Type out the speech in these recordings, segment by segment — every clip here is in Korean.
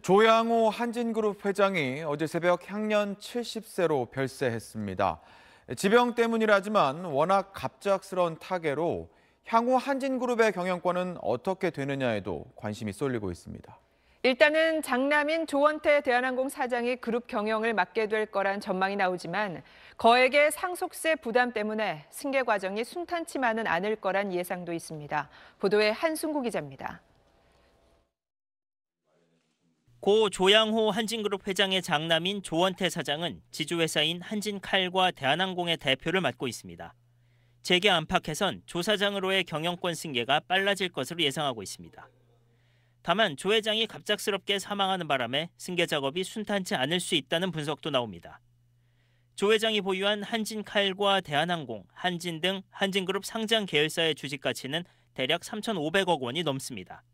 조양호 한진그룹 회장이 어제 새벽 향년 70세로 별세했습니다. 지병 때문이라지만 워낙 갑작스런 타계로 향후 한진그룹의 경영권은 어떻게 되느냐에도 관심이 쏠리고 있습니다. 일단은 장남인 조원태 대한항공 사장이 그룹 경영을 맡게 될 거란 전망이 나오지만 거액의 상속세 부담 때문에 승계 과정이 순탄치만은 않을 거란 예상도 있습니다. 보도에 한순구 기자입니다. 고 조양호 한진그룹 회장의 장남인 조원태 사장은 지주회사인 한진칼과 대한항공의 대표를 맡고 있습니다. 재계 안팎에선 조 사장으로의 경영권 승계가 빨라질 것으로 예상하고 있습니다. 다만 조 회장이 갑작스럽게 사망하는 바람에 승계 작업이 순탄치 않을 수 있다는 분석도 나옵니다. 조 회장이 보유한 한진칼과 대한항공, 한진 등 한진그룹 상장 계열사의 주식 가치는 대략 3,500억 원이 넘습니다.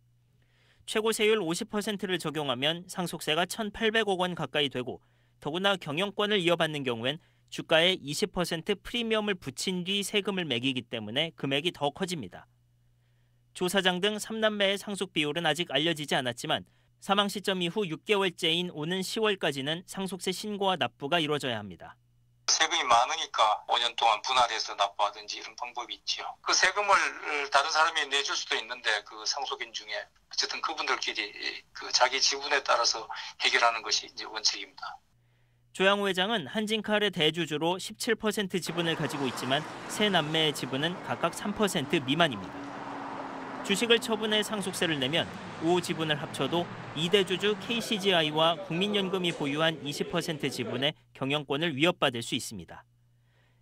최고 세율 50%를 적용하면 상속세가 1,800억 원 가까이 되고 더구나 경영권을 이어받는 경우엔 주가에 20% 프리미엄을 붙인 뒤 세금을 매기기 때문에 금액이 더 커집니다. 조사장 등 3남매의 상속 비율은 아직 알려지지 않았지만 사망 시점 이후 6개월째인 오는 10월까지는 상속세 신고와 납부가 이루어져야 합니다. 세금이 많으니까 5년 동안 분할해서 납부하든지 이런 방법이 있지요. 그 세금을 다른 사람이 내줄 수도 있는데 그 상속인 중에 어쨌든 그분들끼리 그 자기 지분에 따라서 해결하는 것이 이제 원칙입니다. 조양호 회장은 한진칼의 대주주로 17% 지분을 가지고 있지만 세 남매의 지분은 각각 3% 미만입니다. 주식을 처분해 상속세를 내면 우 지분을 합쳐도 이대주주 KCGI와 국민연금이 보유한 20% 지분의 경영권을 위협받을 수 있습니다.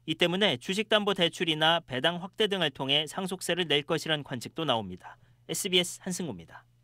이 때문에 주식담보대출이나 배당 확대 등을 통해 상속세를 낼 것이란 관측도 나옵니다. SBS 한승구입니다.